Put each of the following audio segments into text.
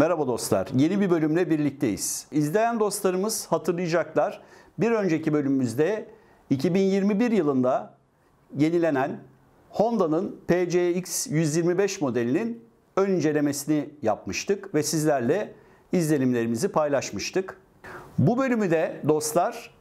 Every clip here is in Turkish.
Merhaba dostlar. Yeni bir bölümle birlikteyiz. İzleyen dostlarımız hatırlayacaklar. Bir önceki bölümümüzde 2021 yılında yenilenen Honda'nın PCX 125 modelinin ön incelemesini yapmıştık ve sizlerle izlenimlerimizi paylaşmıştık. Bu bölümü de dostlar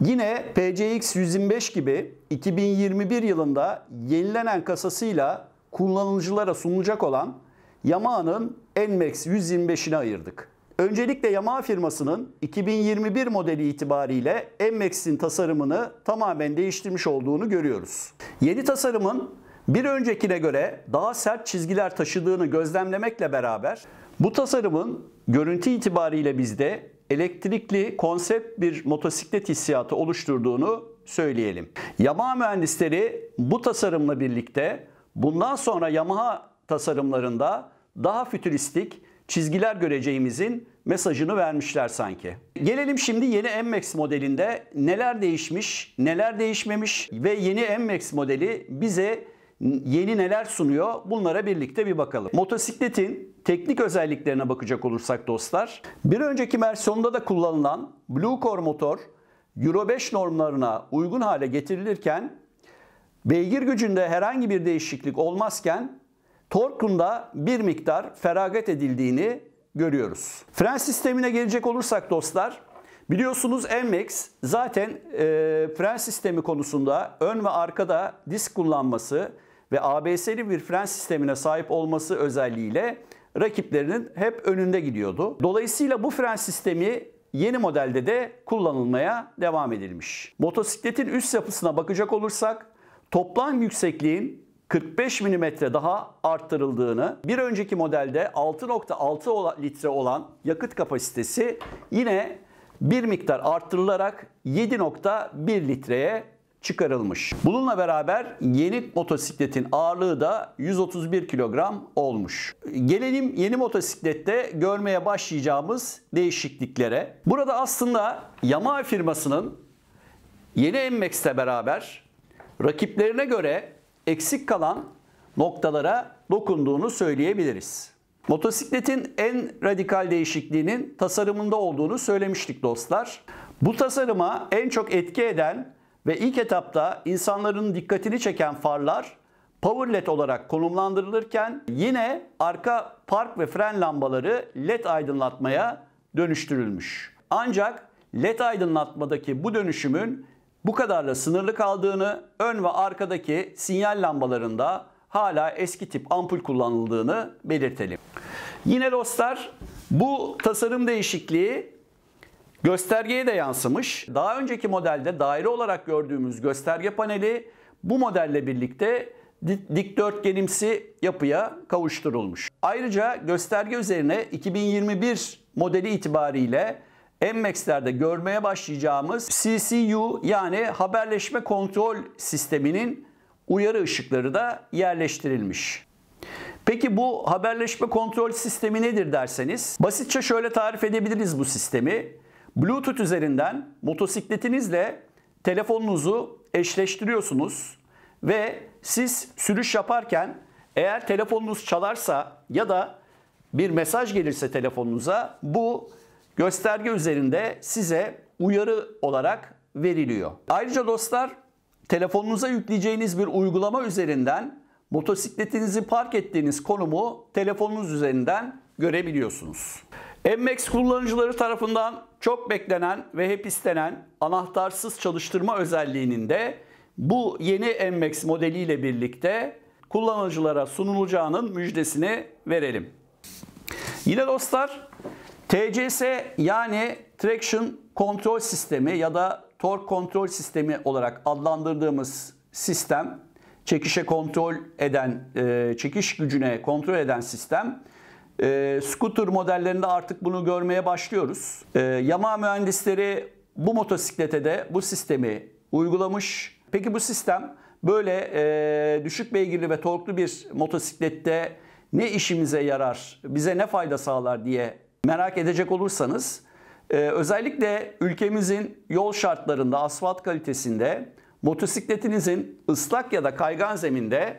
yine PCX 125 gibi 2021 yılında yenilenen kasasıyla kullanıcılara sunulacak olan Yamaha'nın Enmex 125'ine ayırdık. Öncelikle Yamaha firmasının 2021 modeli itibariyle Enmex'in tasarımını tamamen değiştirmiş olduğunu görüyoruz. Yeni tasarımın bir öncekine göre daha sert çizgiler taşıdığını gözlemlemekle beraber bu tasarımın görüntü itibariyle bizde elektrikli konsept bir motosiklet hissiyatı oluşturduğunu söyleyelim. Yamaha mühendisleri bu tasarımla birlikte bundan sonra Yamaha tasarımlarında daha fütüristik çizgiler göreceğimizin mesajını vermişler sanki. Gelelim şimdi yeni MX modelinde neler değişmiş, neler değişmemiş ve yeni MX modeli bize yeni neler sunuyor bunlara birlikte bir bakalım. Motosikletin teknik özelliklerine bakacak olursak dostlar bir önceki versiyonda da kullanılan Blue Core motor Euro 5 normlarına uygun hale getirilirken beygir gücünde herhangi bir değişiklik olmazken Torkun'da bir miktar feragat edildiğini görüyoruz. Fren sistemine gelecek olursak dostlar, biliyorsunuz MX zaten e, fren sistemi konusunda ön ve arkada disk kullanması ve ABS'li bir fren sistemine sahip olması özelliğiyle rakiplerinin hep önünde gidiyordu. Dolayısıyla bu fren sistemi yeni modelde de kullanılmaya devam edilmiş. Motosikletin üst yapısına bakacak olursak toplam yüksekliğin 45 mm daha arttırıldığını, bir önceki modelde 6.6 litre olan yakıt kapasitesi yine bir miktar arttırılarak 7.1 litreye çıkarılmış. Bununla beraber yeni motosikletin ağırlığı da 131 kilogram olmuş. Gelelim yeni motosiklette görmeye başlayacağımız değişikliklere. Burada aslında Yamaha firmasının yeni MX'le beraber rakiplerine göre eksik kalan noktalara dokunduğunu söyleyebiliriz. Motosikletin en radikal değişikliğinin tasarımında olduğunu söylemiştik dostlar. Bu tasarıma en çok etki eden ve ilk etapta insanların dikkatini çeken farlar power led olarak konumlandırılırken yine arka park ve fren lambaları led aydınlatmaya dönüştürülmüş. Ancak led aydınlatmadaki bu dönüşümün bu kadarla sınırlı kaldığını, ön ve arkadaki sinyal lambalarında hala eski tip ampul kullanıldığını belirtelim. Yine dostlar bu tasarım değişikliği göstergeye de yansımış. Daha önceki modelde daire olarak gördüğümüz gösterge paneli bu modelle birlikte dikdörtgenimsi yapıya kavuşturulmuş. Ayrıca gösterge üzerine 2021 modeli itibariyle Emmex'lerde görmeye başlayacağımız CCU yani haberleşme kontrol sisteminin uyarı ışıkları da yerleştirilmiş. Peki bu haberleşme kontrol sistemi nedir derseniz basitçe şöyle tarif edebiliriz bu sistemi. Bluetooth üzerinden motosikletinizle telefonunuzu eşleştiriyorsunuz ve siz sürüş yaparken eğer telefonunuz çalarsa ya da bir mesaj gelirse telefonunuza bu gösterge üzerinde size uyarı olarak veriliyor. Ayrıca dostlar telefonunuza yükleyeceğiniz bir uygulama üzerinden motosikletinizi park ettiğiniz konumu telefonunuz üzerinden görebiliyorsunuz. MX kullanıcıları tarafından çok beklenen ve hep istenen anahtarsız çalıştırma özelliğinin de bu yeni MX modeliyle birlikte kullanıcılara sunulacağının müjdesini verelim. Yine dostlar TCS yani Traction Kontrol Sistemi ya da Tork Kontrol Sistemi olarak adlandırdığımız sistem, çekişe kontrol eden, e, çekiş gücüne kontrol eden sistem, e, scooter modellerinde artık bunu görmeye başlıyoruz. E, Yamaha mühendisleri bu motosiklete de bu sistemi uygulamış. Peki bu sistem böyle e, düşük beygirli ve torklu bir motosiklette ne işimize yarar, bize ne fayda sağlar diye merak edecek olursanız e, özellikle ülkemizin yol şartlarında asfalt kalitesinde motosikletinizin ıslak ya da kaygan zeminde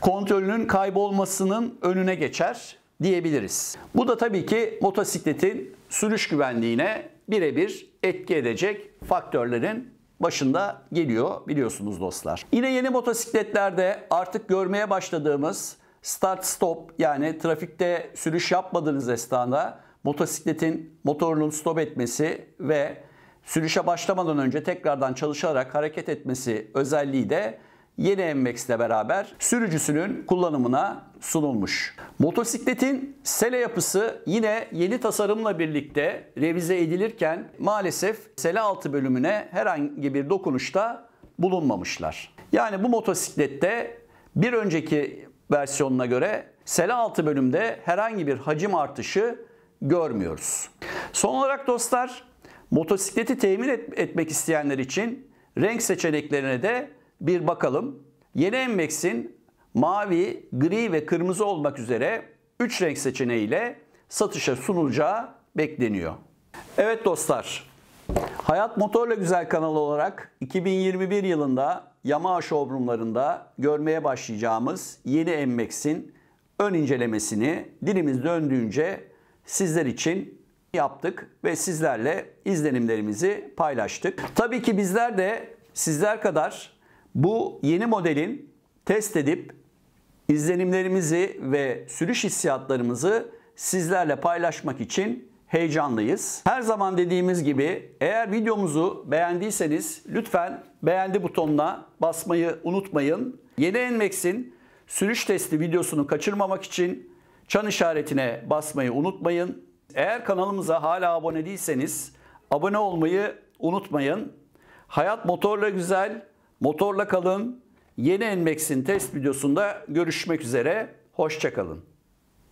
kontrolünün kaybolmasının önüne geçer diyebiliriz. Bu da tabii ki motosikletin sürüş güvenliğine birebir etki edecek faktörlerin başında geliyor biliyorsunuz dostlar. Yine yeni motosikletlerde artık görmeye başladığımız Start stop yani trafikte sürüş yapmadığınız esnada motosikletin motorunun stop etmesi ve sürüşe başlamadan önce tekrardan çalışarak hareket etmesi özelliği de yeni MX ile beraber sürücüsünün kullanımına sunulmuş. Motosikletin sele yapısı yine yeni tasarımla birlikte revize edilirken maalesef sele altı bölümüne herhangi bir dokunuşta bulunmamışlar. Yani bu motosiklette bir önceki versiyonuna göre sele altı bölümde herhangi bir hacim artışı görmüyoruz. Son olarak dostlar motosikleti temin et- etmek isteyenler için renk seçeneklerine de bir bakalım. Yeni Envex'in mavi, gri ve kırmızı olmak üzere 3 renk seçeneğiyle satışa sunulacağı bekleniyor. Evet dostlar, Hayat Motorla Güzel kanalı olarak 2021 yılında Yamaha showroomlarında görmeye başlayacağımız yeni Emmex'in ön incelemesini dilimiz döndüğünce sizler için yaptık ve sizlerle izlenimlerimizi paylaştık. Tabii ki bizler de sizler kadar bu yeni modelin test edip izlenimlerimizi ve sürüş hissiyatlarımızı sizlerle paylaşmak için heyecanlıyız. Her zaman dediğimiz gibi eğer videomuzu beğendiyseniz lütfen beğendi butonuna basmayı unutmayın. Yeni Enmex'in sürüş testi videosunu kaçırmamak için çan işaretine basmayı unutmayın. Eğer kanalımıza hala abone değilseniz abone olmayı unutmayın. Hayat motorla güzel, motorla kalın. Yeni Enmex'in test videosunda görüşmek üzere. Hoşçakalın.